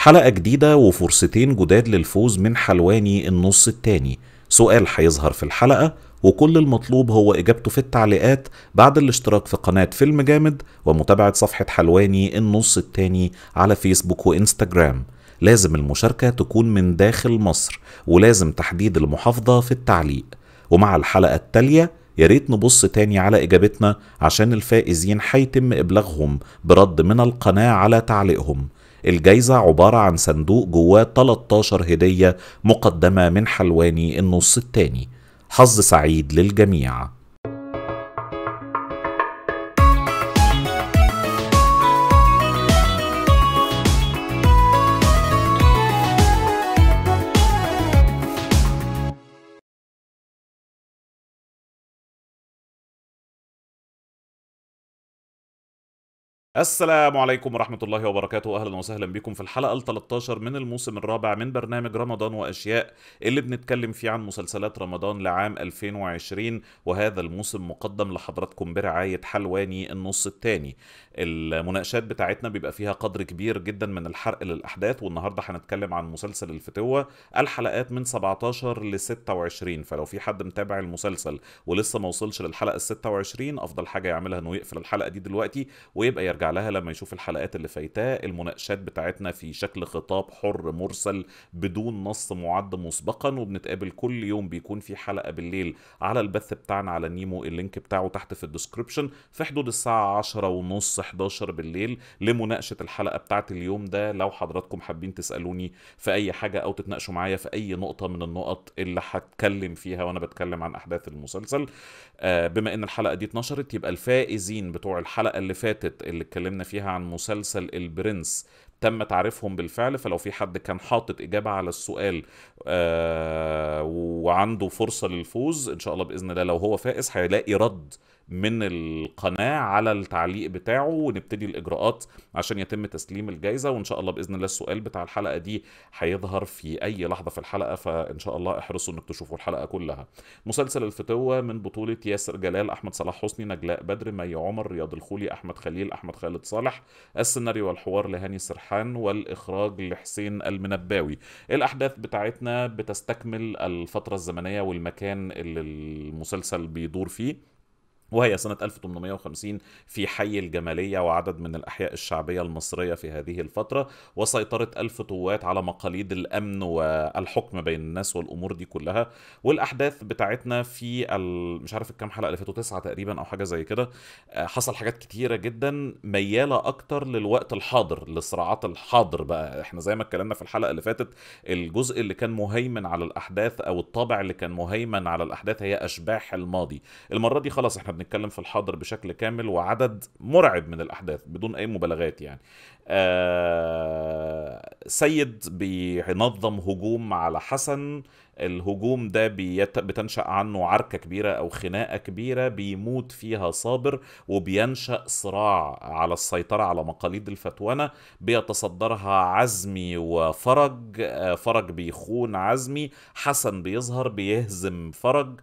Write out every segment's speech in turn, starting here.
حلقة جديدة وفرصتين جداد للفوز من حلواني النص التاني سؤال هيظهر في الحلقة وكل المطلوب هو إجابته في التعليقات بعد الاشتراك في قناة فيلم جامد ومتابعة صفحة حلواني النص التاني على فيسبوك وإنستجرام لازم المشاركة تكون من داخل مصر ولازم تحديد المحافظة في التعليق ومع الحلقة التالية يا ريت نبص تاني على إجابتنا عشان الفائزين هيتم إبلاغهم برد من القناة على تعليقهم الجايزة عبارة عن صندوق جواه 13 هدية مقدمة من حلواني النص التاني حظ سعيد للجميع السلام عليكم ورحمة الله وبركاته أهلا وسهلا بكم في الحلقة ال 13 من الموسم الرابع من برنامج رمضان وأشياء اللي بنتكلم فيه عن مسلسلات رمضان لعام 2020 وهذا الموسم مقدم لحضراتكم برعاية حلواني النص الثاني المناقشات بتاعتنا بيبقى فيها قدر كبير جدا من الحرق للأحداث والنهاردة هنتكلم عن مسلسل الفتوة الحلقات من 17 ل 26 فلو في حد متابع المسلسل ولسه ما وصلش للحلقة ال 26 أفضل حاجة يعملها إنه يقفل الحلقة دي دلوقتي ويبقى يرجع يرجع لها لما يشوف الحلقات اللي فايتاه المناقشات بتاعتنا في شكل خطاب حر مرسل بدون نص معد مسبقا وبنتقابل كل يوم بيكون في حلقه بالليل على البث بتاعنا على نيمو اللينك بتاعه تحت في الديسكربشن في حدود الساعه 10 ونص 11 بالليل لمناقشه الحلقه بتاعت اليوم ده لو حضراتكم حابين تسالوني في اي حاجه او تتناقشوا معايا في اي نقطه من النقط اللي هتكلم فيها وانا بتكلم عن احداث المسلسل آه، بما ان الحلقه دي اتنشرت يبقى الفائزين بتوع الحلقه اللي فاتت اللي اتكلمنا فيها عن مسلسل البرنس تم تعريفهم بالفعل فلو في حد كان حاطط إجابة على السؤال آه وعنده فرصة للفوز إن شاء الله بإذن الله لو هو فائز هيلاقي رد من القناه على التعليق بتاعه ونبتدي الاجراءات عشان يتم تسليم الجائزه وان شاء الله باذن الله السؤال بتاع الحلقه دي هيظهر في اي لحظه في الحلقه فان شاء الله احرصوا انك تشوفوا الحلقه كلها مسلسل الفتوه من بطوله ياسر جلال احمد صلاح حسني نجلاء بدر مي عمر رياض الخولي احمد خليل احمد خالد صالح السيناريو والحوار لهاني سرحان والاخراج لحسين المنباوي الاحداث بتاعتنا بتستكمل الفتره الزمنيه والمكان اللي المسلسل بيدور فيه وهي سنة 1850 في حي الجمالية وعدد من الأحياء الشعبية المصرية في هذه الفترة وسيطرة ألف طوات على مقاليد الأمن والحكم بين الناس والأمور دي كلها والأحداث بتاعتنا في مش عارف الكام حلقة اللي فاتوا تسعة تقريبا أو حاجة زي كده آه، حصل حاجات كتيرة جدا ميالة أكتر للوقت الحاضر لصراعات الحاضر بقى احنا زي ما اتكلمنا في الحلقة اللي فاتت الجزء اللي كان مهيمن على الأحداث أو الطابع اللي كان مهيمن على الأحداث هي أشباح الماضي المرة دي خلاص احنا بنتكلم في الحاضر بشكل كامل وعدد مرعب من الاحداث بدون اي مبالغات يعني آه، سيد بينظم هجوم على حسن الهجوم ده بيت... بتنشأ عنه عركة كبيرة أو خناقة كبيرة بيموت فيها صابر وبينشأ صراع على السيطرة على مقاليد الفتوانة بيتصدرها عزمي وفرج آه، فرج بيخون عزمي حسن بيظهر بيهزم فرج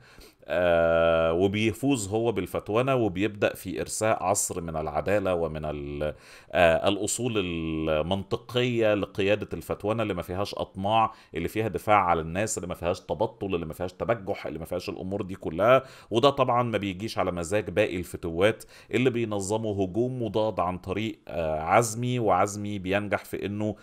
آه، وبيفوز هو بالفتونة وبيبدأ في إرساء عصر من العدالة ومن آه، الأصول المنطقية لقيادة الفتونة اللي ما فيهاش أطماع اللي فيها دفاع على الناس اللي ما فيهاش تبطل اللي ما فيهاش تبجح اللي ما فيهاش الأمور دي كلها وده طبعا ما بيجيش على مزاج باقي الفتوات اللي بينظموا هجوم مضاد عن طريق آه، عزمي وعزمي بينجح في إنه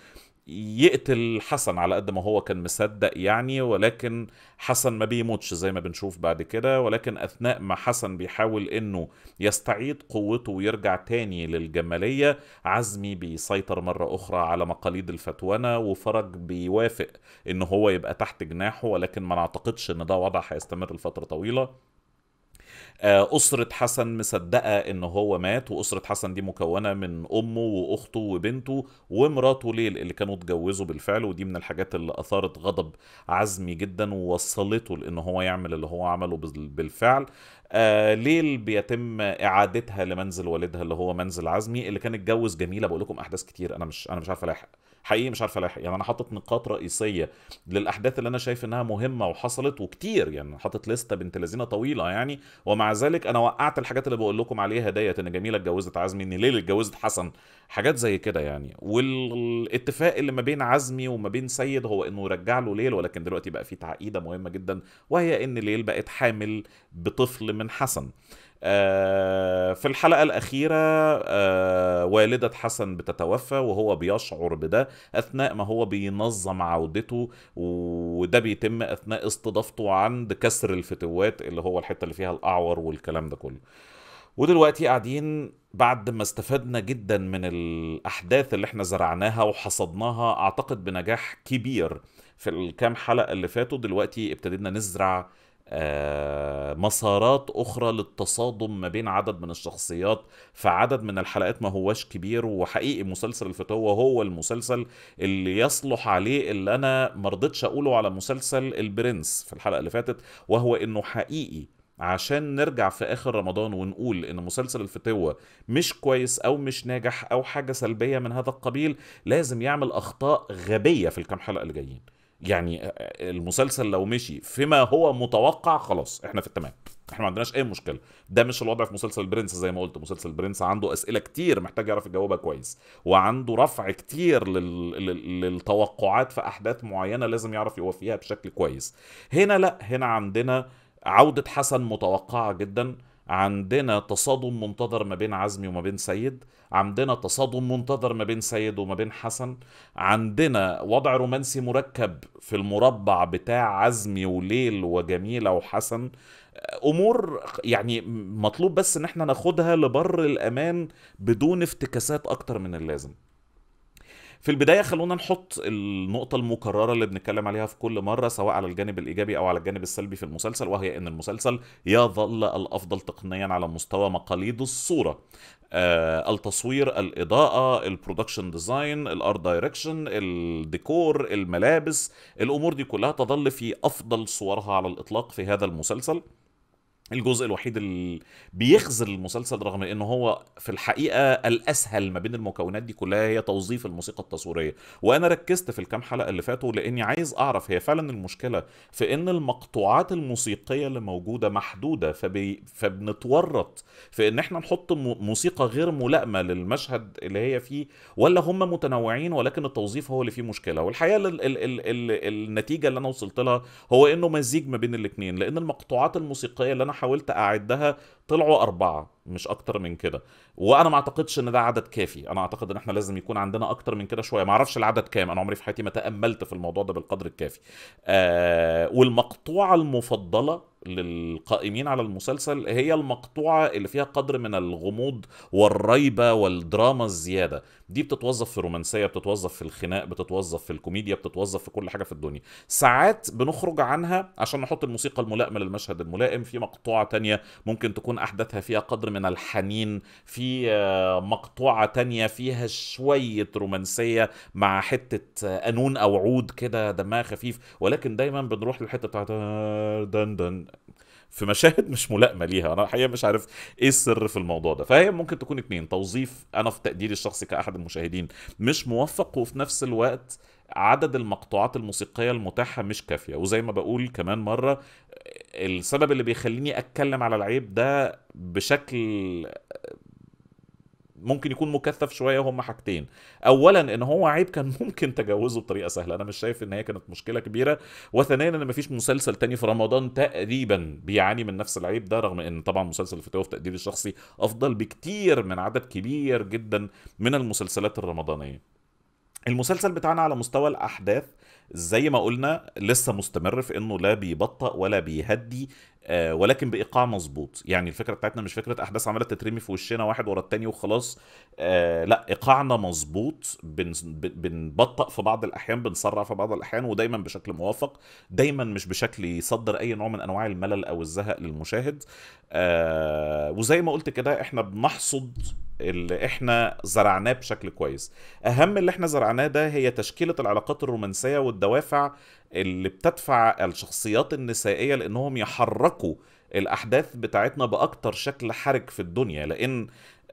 يقتل حسن على قد ما هو كان مصدق يعني ولكن حسن ما بيموتش زي ما بنشوف بعد كده ولكن اثناء ما حسن بيحاول انه يستعيد قوته ويرجع تاني للجماليه عزمي بيسيطر مره اخرى على مقاليد الفتوانه وفرج بيوافق ان هو يبقى تحت جناحه ولكن ما نعتقدش ان ده وضع هيستمر لفتره طويله آه، أسرة حسن مصدقة إن هو مات وأسرة حسن دي مكونة من أمه وأخته وبنته ومراته ليل اللي كانوا اتجوزوا بالفعل ودي من الحاجات اللي أثارت غضب عزمي جدا ووصلته لإن هو يعمل اللي هو عمله بالفعل آه ليل بيتم اعادتها لمنزل والدها اللي هو منزل عزمي اللي كان اتجوز جميله بقول لكم احداث كتير انا مش انا مش عارف الاحق حقيقي مش عارف الاحق يعني انا حاطط نقاط رئيسيه للاحداث اللي انا شايف انها مهمه وحصلت وكتير يعني حاطط لسته بنت لذينه طويله يعني ومع ذلك انا وقعت الحاجات اللي بقول لكم عليها ديت ان جميله اتجوزت عزمي ان ليلى اتجوزت حسن حاجات زي كده يعني والاتفاق اللي ما بين عزمي وما بين سيد هو انه يرجع له ليل ولكن دلوقتي بقى في تعقيده مهمه جدا وهي ان ليل بقت حامل بطفل من حسن آه، في الحلقة الأخيرة آه، والدة حسن بتتوفى وهو بيشعر بده أثناء ما هو بينظم عودته وده بيتم أثناء استضافته عند كسر الفتوات اللي هو الحتة اللي فيها الأعور والكلام ده كله ودلوقتي قاعدين بعد ما استفدنا جدا من الأحداث اللي احنا زرعناها وحصدناها أعتقد بنجاح كبير في الكام حلقة اللي فاتوا دلوقتي ابتدينا نزرع آه، مسارات اخرى للتصادم ما بين عدد من الشخصيات فعدد من الحلقات ما هواش كبير وحقيقي مسلسل الفتوه هو المسلسل اللي يصلح عليه اللي انا مرضتش اقوله على مسلسل البرنس في الحلقه اللي فاتت وهو انه حقيقي عشان نرجع في اخر رمضان ونقول ان مسلسل الفتوه مش كويس او مش ناجح او حاجه سلبيه من هذا القبيل لازم يعمل اخطاء غبيه في الكام حلقه اللي جايين يعني آه، آه، المسلسل لو مشي فيما هو متوقع خلاص احنا في التمام احنا ما عندناش اي مشكله ده مش الوضع في مسلسل برنس زي ما قلت مسلسل برنس عنده اسئله كتير محتاج يعرف يجاوبها كويس وعنده رفع كتير لل... لل... للتوقعات في احداث معينه لازم يعرف يوفيها بشكل كويس هنا لا هنا عندنا عوده حسن متوقعه جدا عندنا تصادم منتظر ما بين عزمي وما بين سيد عندنا تصادم منتظر ما بين سيد وما بين حسن عندنا وضع رومانسي مركب في المربع بتاع عزمي وليل وجميلة وحسن امور يعني مطلوب بس ان احنا ناخدها لبر الامان بدون افتكاسات اكتر من اللازم في البدايه خلونا نحط النقطه المكرره اللي بنتكلم عليها في كل مره سواء على الجانب الايجابي او على الجانب السلبي في المسلسل وهي ان المسلسل يظل الافضل تقنيا على مستوى مقاليد الصوره آه التصوير الاضاءه البرودكشن ديزاين الارت دايركشن الديكور الملابس الامور دي كلها تظل في افضل صورها على الاطلاق في هذا المسلسل الجزء الوحيد اللي بيخزل المسلسل رغم ان هو في الحقيقه الاسهل ما بين المكونات دي كلها هي توظيف الموسيقى التصويريه وانا ركزت في الكام حلقه اللي فاتوا لاني عايز اعرف هي فعلا المشكله في ان المقطوعات الموسيقيه اللي موجوده محدوده فبي... فبنتورط في ان احنا نحط موسيقى غير ملائمه للمشهد اللي هي فيه ولا هم متنوعين ولكن التوظيف هو اللي فيه مشكله والحقيقه ال... ال... ال... ال... النتيجه اللي انا وصلت لها هو انه مزيج ما بين الاثنين لان المقطوعات الموسيقيه اللي انا حاولت اعدها طلعوا أربعة مش أكتر من كده وأنا ما أعتقدش إن ده عدد كافي أنا أعتقد إن إحنا لازم يكون عندنا أكتر من كده شوية ما أعرفش العدد كام أنا عمري في حياتي ما تأملت في الموضوع ده بالقدر الكافي آه والمقطوعة المفضلة للقائمين على المسلسل هي المقطوعة اللي فيها قدر من الغموض والريبة والدراما الزيادة دي بتتوظف في الرومانسية بتتوظف في الخناق بتتوظف في الكوميديا بتتوظف في كل حاجة في الدنيا ساعات بنخرج عنها عشان نحط الموسيقى الملائمة للمشهد الملائم في مقطوعة تانية ممكن تكون يكون أحدثها فيها قدر من الحنين في آه، مقطوعة تانية فيها شوية رومانسية مع حتة قانون آه، أو عود كده دمها خفيف ولكن دايما بنروح للحتة بتاعت دن دن في مشاهد مش ملائمه ليها انا الحقيقه مش عارف ايه السر في الموضوع ده فهي ممكن تكون اتنين توظيف انا في تقديري الشخصي كاحد المشاهدين مش موفق وفي نفس الوقت عدد المقطوعات الموسيقيه المتاحه مش كافيه وزي ما بقول كمان مره السبب اللي بيخليني اتكلم على العيب ده بشكل ممكن يكون مكثف شويه هم حاجتين اولا ان هو عيب كان ممكن تجاوزه بطريقه سهله انا مش شايف ان هي كانت مشكله كبيره وثانيا ان مفيش مسلسل تاني في رمضان تقريبا بيعاني من نفس العيب ده رغم ان طبعا مسلسل الفتاوى في تقديري الشخصي افضل بكتير من عدد كبير جدا من المسلسلات الرمضانيه المسلسل بتاعنا على مستوى الاحداث زي ما قلنا لسه مستمر في انه لا بيبطأ ولا بيهدي آه، ولكن بايقاع مظبوط يعني الفكره بتاعتنا مش فكره احداث عماله تترمي في وشنا واحد ورا التاني وخلاص آه، لا ايقاعنا مظبوط بن بنبطأ في بعض الاحيان بنسرع في بعض الاحيان ودايما بشكل موافق دايما مش بشكل يصدر اي نوع من انواع الملل او الزهق للمشاهد آه، وزي ما قلت كده احنا بنحصد اللي احنا زرعناه بشكل كويس اهم اللي احنا زرعناه ده هي تشكيله العلاقات الرومانسيه والدوافع اللي بتدفع الشخصيات النسائيه لانهم يحركوا الاحداث بتاعتنا باكتر شكل حرج في الدنيا لان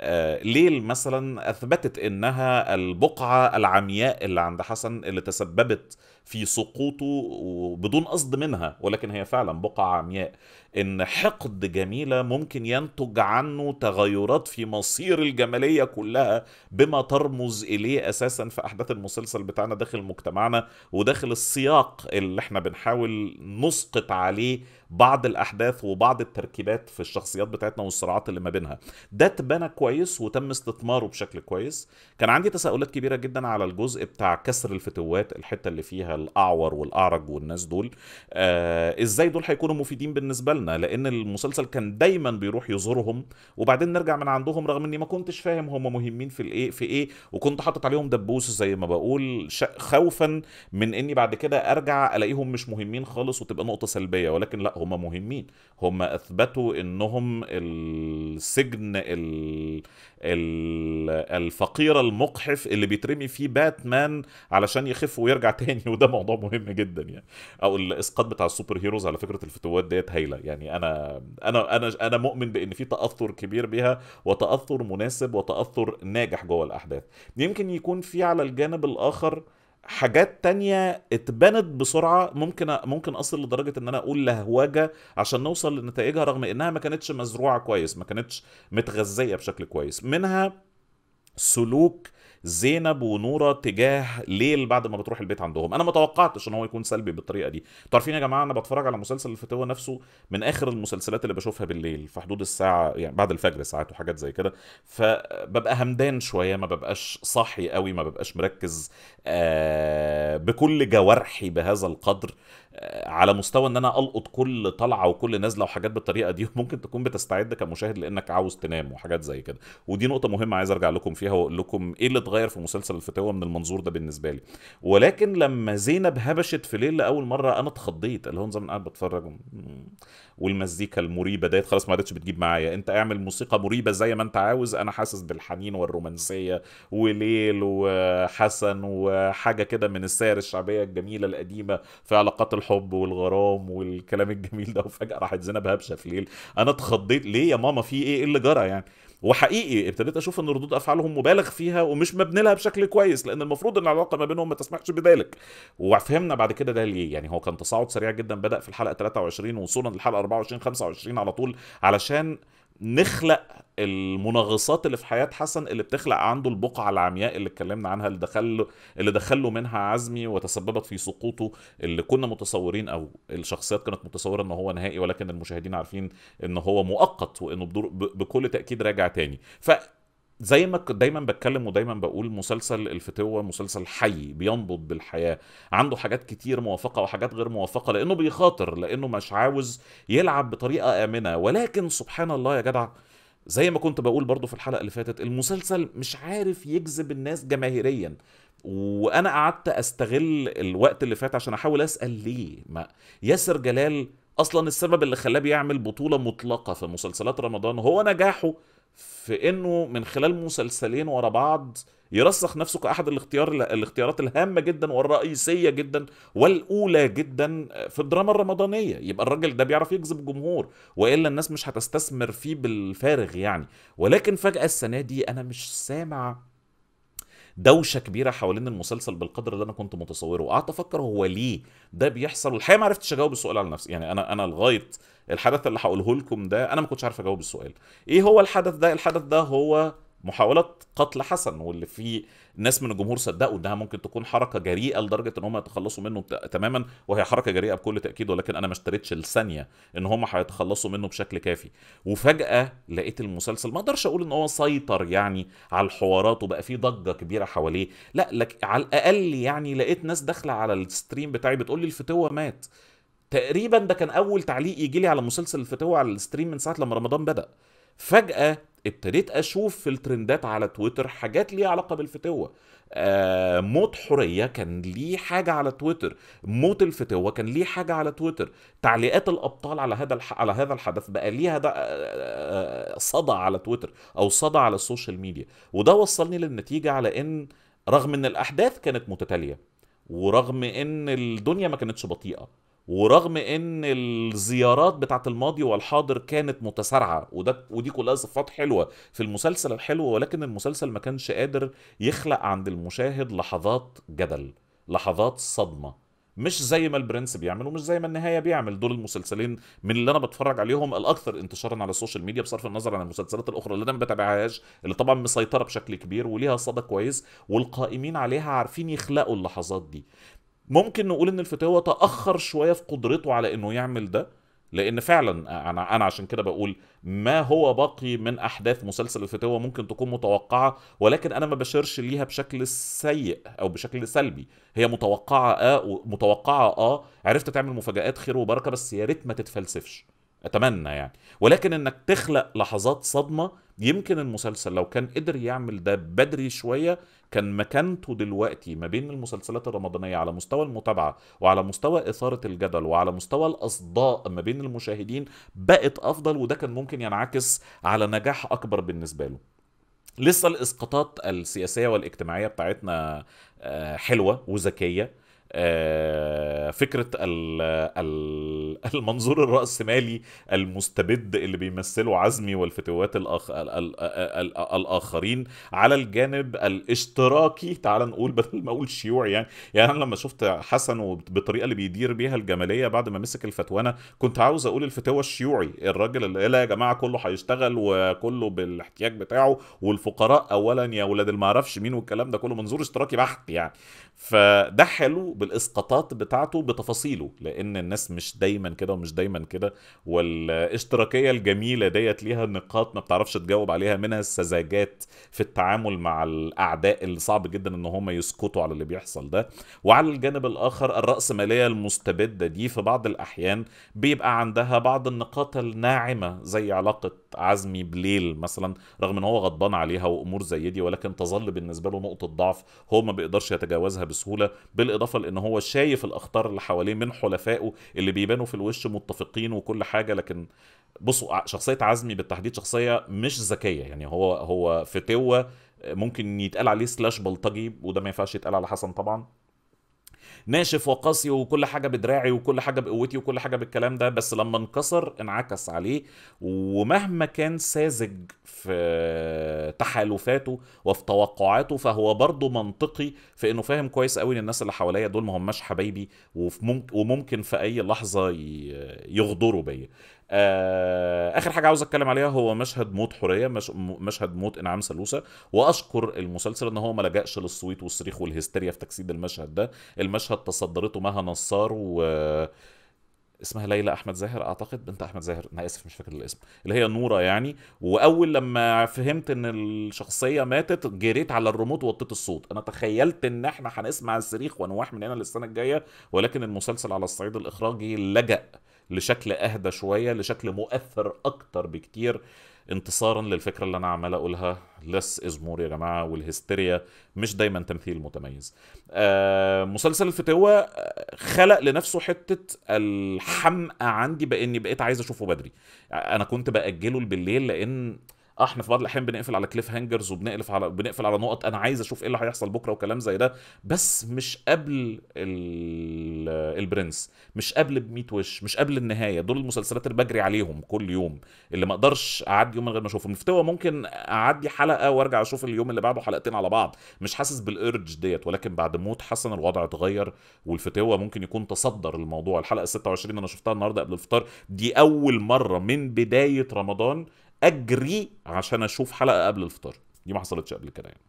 آه، ليل مثلا اثبتت انها البقعه العمياء اللي عند حسن اللي تسببت في سقوطه بدون قصد منها ولكن هي فعلا بقعه عمياء ان حقد جميله ممكن ينتج عنه تغيرات في مصير الجماليه كلها بما ترمز اليه اساسا في احداث المسلسل بتاعنا داخل مجتمعنا وداخل السياق اللي احنا بنحاول نسقط عليه بعض الاحداث وبعض التركيبات في الشخصيات بتاعتنا والصراعات اللي ما بينها ده اتبنى كويس وتم استثماره بشكل كويس كان عندي تساؤلات كبيره جدا على الجزء بتاع كسر الفتوات الحته اللي فيها الاعور والاعرج والناس دول آه ازاي دول هيكونوا مفيدين بالنسبه لنا لان المسلسل كان دايما بيروح يزورهم وبعدين نرجع من عندهم رغم اني ما كنتش فاهم هم مهمين في الايه في ايه وكنت حاطط عليهم دبوس زي ما بقول خوفا من اني بعد كده ارجع الاقيهم مش مهمين خالص وتبقى نقطه سلبيه ولكن لا هم مهمين هم اثبتوا انهم السجن الفقير المقحف اللي بيترمي فيه باتمان علشان يخف ويرجع تاني وده موضوع مهم جدا يعني او الاسقاط بتاع السوبر هيروز على فكره الفتوات ديت هايله يعني انا انا انا انا مؤمن بان في تاثر كبير بها وتاثر مناسب وتاثر ناجح جوه الاحداث يمكن يكون في على الجانب الاخر حاجات تانية اتبنت بسرعة ممكن ممكن أصل لدرجة إن أنا أقول لهوجة عشان نوصل لنتائجها رغم إنها ما كانتش مزروعة كويس ما كانتش متغذية بشكل كويس منها سلوك زينب ونوره تجاه ليل بعد ما بتروح البيت عندهم انا ما توقعتش ان هو يكون سلبي بالطريقه دي عارفين يا جماعه انا بتفرج على مسلسل الفتوه نفسه من اخر المسلسلات اللي بشوفها بالليل في حدود الساعه يعني بعد الفجر ساعات وحاجات زي كده فببقى همدان شويه ما ببقاش صاحي قوي ما ببقاش مركز آه بكل جوارحي بهذا القدر على مستوى ان انا القط كل طلعه وكل نازله وحاجات بالطريقه دي ممكن تكون بتستعد كمشاهد لانك عاوز تنام وحاجات زي كده ودي نقطه مهمه عايز ارجع لكم فيها واقول لكم ايه اللي اتغير في مسلسل الفتاوى من المنظور ده بالنسبه لي ولكن لما زينب هبشت في ليل لاول مره انا اتخضيت اللي هو نظام قاعد بتفرج والمزيكا المريبه ديت خلاص ما عادتش بتجيب معايا انت اعمل موسيقى مريبه زي ما انت عاوز انا حاسس بالحنين والرومانسيه وليل وحسن وحاجه كده من السير الشعبيه الجميله القديمه في علاقات الحب الحب والغرام والكلام الجميل ده وفجاه راحت زينب هبشه في ليل انا اتخضيت ليه يا ماما في ايه ايه اللي جرى يعني وحقيقي ابتديت اشوف ان ردود افعالهم مبالغ فيها ومش مبني لها بشكل كويس لان المفروض ان العلاقه ما بينهم ما تسمحش بذلك وفهمنا بعد كده ده ليه يعني هو كان تصاعد سريع جدا بدا في الحلقه 23 ووصولا للحلقه 24 25 على طول علشان نخلق المنغصات اللي في حياه حسن اللي بتخلق عنده البقعه العمياء اللي اتكلمنا عنها اللي دخل اللي دخله منها عزمي وتسببت في سقوطه اللي كنا متصورين او الشخصيات كانت متصوره ان هو نهائي ولكن المشاهدين عارفين ان هو مؤقت وانه بكل تاكيد راجع تاني ف زي ما دايما بتكلم ودايما بقول مسلسل الفتوه مسلسل حي بينبض بالحياه عنده حاجات كتير موافقه وحاجات غير موافقه لانه بيخاطر لانه مش عاوز يلعب بطريقه امنه ولكن سبحان الله يا جدع زي ما كنت بقول برضو في الحلقه اللي فاتت المسلسل مش عارف يجذب الناس جماهيريا وانا قعدت استغل الوقت اللي فات عشان احاول اسال ليه ما ياسر جلال اصلا السبب اللي خلاه بيعمل بطوله مطلقه في مسلسلات رمضان هو نجاحه في انه من خلال مسلسلين ورا بعض يرسخ نفسه كاحد الاختيار الاختيارات الهامه جدا والرئيسيه جدا والاولى جدا في الدراما الرمضانيه يبقى الراجل ده بيعرف يجذب الجمهور والا الناس مش هتستثمر فيه بالفارغ يعني ولكن فجاه السنه دي انا مش سامع دوشه كبيره حوالين المسلسل بالقدر اللي انا كنت متصوره وقعدت افكر هو ليه ده بيحصل والحقيقه ما عرفتش اجاوب السؤال على نفسي يعني انا انا لغايه الحدث اللي هقوله لكم ده انا ما كنتش عارف اجاوب السؤال ايه هو الحدث ده الحدث ده هو محاولات قتل حسن واللي في ناس من الجمهور صدقوا انها ممكن تكون حركه جريئه لدرجه ان هم يتخلصوا منه تماما وهي حركه جريئه بكل تاكيد ولكن انا ما اشتريتش الثانيه ان هم هيتخلصوا منه بشكل كافي وفجاه لقيت المسلسل ما اقدرش اقول ان هو سيطر يعني على الحوارات وبقى في ضجه كبيره حواليه لا لك على الاقل يعني لقيت ناس داخله على الستريم بتاعي بتقول لي الفتوه مات تقريبا ده كان اول تعليق يجي لي على مسلسل الفتوه على الستريم من ساعه لما رمضان بدا فجاه ابتديت اشوف في الترندات على تويتر حاجات ليها علاقه بالفتوه آه موت حوريه كان ليه حاجه على تويتر موت الفتوه كان ليه حاجه على تويتر تعليقات الابطال على هذا الح... على هذا الحدث بقى ليها ده آه, آه، صدى على تويتر او صدى على السوشيال ميديا وده وصلني للنتيجه على ان رغم ان الاحداث كانت متتاليه ورغم ان الدنيا ما كانتش بطيئه ورغم ان الزيارات بتاعت الماضي والحاضر كانت متسارعه وده ودي كلها صفات حلوه في المسلسل الحلو ولكن المسلسل ما كانش قادر يخلق عند المشاهد لحظات جدل لحظات صدمه مش زي ما البرنس بيعمل ومش زي ما النهايه بيعمل دول المسلسلين من اللي انا بتفرج عليهم الاكثر انتشارا على السوشيال ميديا بصرف النظر عن المسلسلات الاخرى اللي انا ما بتابعهاش اللي طبعا مسيطره بشكل كبير وليها صدى كويس والقائمين عليها عارفين يخلقوا اللحظات دي ممكن نقول ان الفتاوى تاخر شويه في قدرته على انه يعمل ده لان فعلا انا انا عشان كده بقول ما هو باقي من احداث مسلسل الفتاوى ممكن تكون متوقعه ولكن انا ما بشرش ليها بشكل سيء او بشكل سلبي هي متوقعه اه متوقعه اه عرفت تعمل مفاجات خير وبركه بس يا ريت ما تتفلسفش اتمنى يعني ولكن انك تخلق لحظات صدمه يمكن المسلسل لو كان قدر يعمل ده بدري شويه كان مكانته دلوقتي ما بين المسلسلات الرمضانيه على مستوى المتابعه وعلى مستوى اثاره الجدل وعلى مستوى الاصداء ما بين المشاهدين بقت افضل وده كان ممكن ينعكس على نجاح اكبر بالنسبه له لسه الاسقاطات السياسيه والاجتماعيه بتاعتنا آه، حلوه وذكيه آه، فكره المنظور الراسمالي المستبد اللي بيمثله عزمي والفتوات الأخ... الاخرين على الجانب الاشتراكي تعال نقول بدل ما اقول شيوعي يعني يعني انا لما شفت حسن وبالطريقه اللي بيدير بيها الجماليه بعد ما مسك الفتوانه كنت عاوز اقول الفتوى الشيوعي الراجل اللي قال يا جماعه كله هيشتغل وكله بالاحتياج بتاعه والفقراء اولا يا ولاد المعرفش مين والكلام ده كله منظور اشتراكي بحت يعني فده حلو بالاسقاطات بتاعته بتفاصيله لان الناس مش دايما كده ومش دايما كده والاشتراكيه الجميله ديت ليها نقاط ما بتعرفش تجاوب عليها منها السذاجات في التعامل مع الاعداء اللي صعب جدا ان هم يسكتوا على اللي بيحصل ده وعلى الجانب الاخر الراسماليه المستبده دي في بعض الاحيان بيبقى عندها بعض النقاط الناعمه زي علاقه عزمي بليل مثلا رغم ان هو غضبان عليها وامور زي دي ولكن تظل بالنسبه له نقطه ضعف هو ما بيقدرش يتجاوزها بسهوله بالاضافه لان هو شايف الاخطار اللي حواليه من حلفائه اللي بيبانوا في الوش متفقين وكل حاجه لكن بصوا شخصيه عزمي بالتحديد شخصيه مش ذكيه يعني هو هو فتوه ممكن يتقال عليه سلاش بلطجي وده ما ينفعش يتقال على حسن طبعا ناشف وقاسي وكل حاجه بدراعي وكل حاجه بقوتي وكل حاجه بالكلام ده بس لما انكسر انعكس عليه ومهما كان ساذج في تحالفاته وفي توقعاته فهو برضه منطقي في انه فاهم كويس قوي ان الناس اللي حواليا دول ما هماش حبايبي وممكن في اي لحظه يغدروا بيا آه، اخر حاجه عاوز اتكلم عليها هو مشهد موت حوريه مش مشهد موت انعام سلوسه واشكر المسلسل ان هو ما لجاش للصويت والصريخ والهستيريا في تجسيد المشهد ده المشهد تصدرته مها نصار و اسمها ليلى احمد زاهر اعتقد بنت احمد زاهر انا اسف مش فاكر الاسم اللي هي نوره يعني واول لما فهمت ان الشخصيه ماتت جريت على الريموت ووطيت الصوت انا تخيلت ان احنا هنسمع الصريخ وانواح من هنا للسنه الجايه ولكن المسلسل على الصعيد الاخراجي لجأ لشكل اهدى شويه لشكل مؤثر اكتر بكتير انتصارا للفكره اللي انا عمال اقولها لس از مور يا جماعه والهستيريا مش دايما تمثيل متميز آه مسلسل الفتوه آه، خلق لنفسه حته الحمقى عندي باني بقيت عايز اشوفه بدري انا كنت باجله بالليل لان اه احنا في بعض الاحيان بنقفل على كليف هانجرز وبنقلف على بنقفل على نقط انا عايز اشوف ايه اللي هيحصل بكره وكلام زي ده بس مش قبل البرنس مش قبل ب وش مش قبل النهايه دول المسلسلات اللي بجري عليهم كل يوم اللي ما اقدرش اعدي يوم من غير ما اشوفه مفتوى ممكن اعدي حلقه وارجع اشوف اليوم اللي بعده حلقتين على بعض مش حاسس بالارج ديت ولكن بعد موت حسن الوضع اتغير والفتوى ممكن يكون تصدر الموضوع الحلقه 26 انا شفتها النهارده قبل الفطار دي اول مره من بدايه رمضان اجري عشان اشوف حلقه قبل الفطار دي ما حصلتش قبل كده يعني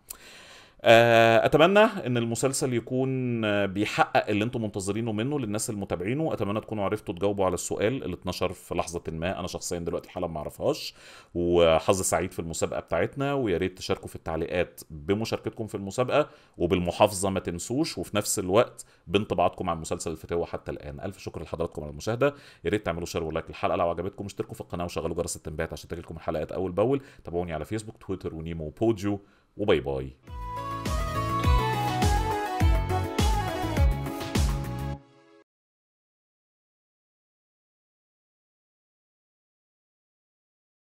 آه، اتمنى ان المسلسل يكون آه، بيحقق اللي انتم منتظرينه منه للناس المتابعينه اتمنى تكونوا عرفتوا تجاوبوا على السؤال ال 12 في لحظه ما انا شخصيا دلوقتي حالا ما اعرفهاش وحظ سعيد في المسابقه بتاعتنا ويا ريت تشاركوا في التعليقات بمشاركتكم في المسابقه وبالمحافظه ما تنسوش وفي نفس الوقت بانطباعاتكم عن مسلسل الفتاوى حتى الان الف شكر لحضراتكم على المشاهده يا ريت تعملوا شير ولايك للحلقه لو عجبتكم اشتركوا في القناه وشغلوا جرس التنبيهات عشان تجيلكم الحلقات اول باول تابعوني على فيسبوك تويتر ونيمو وبوديو وباي باي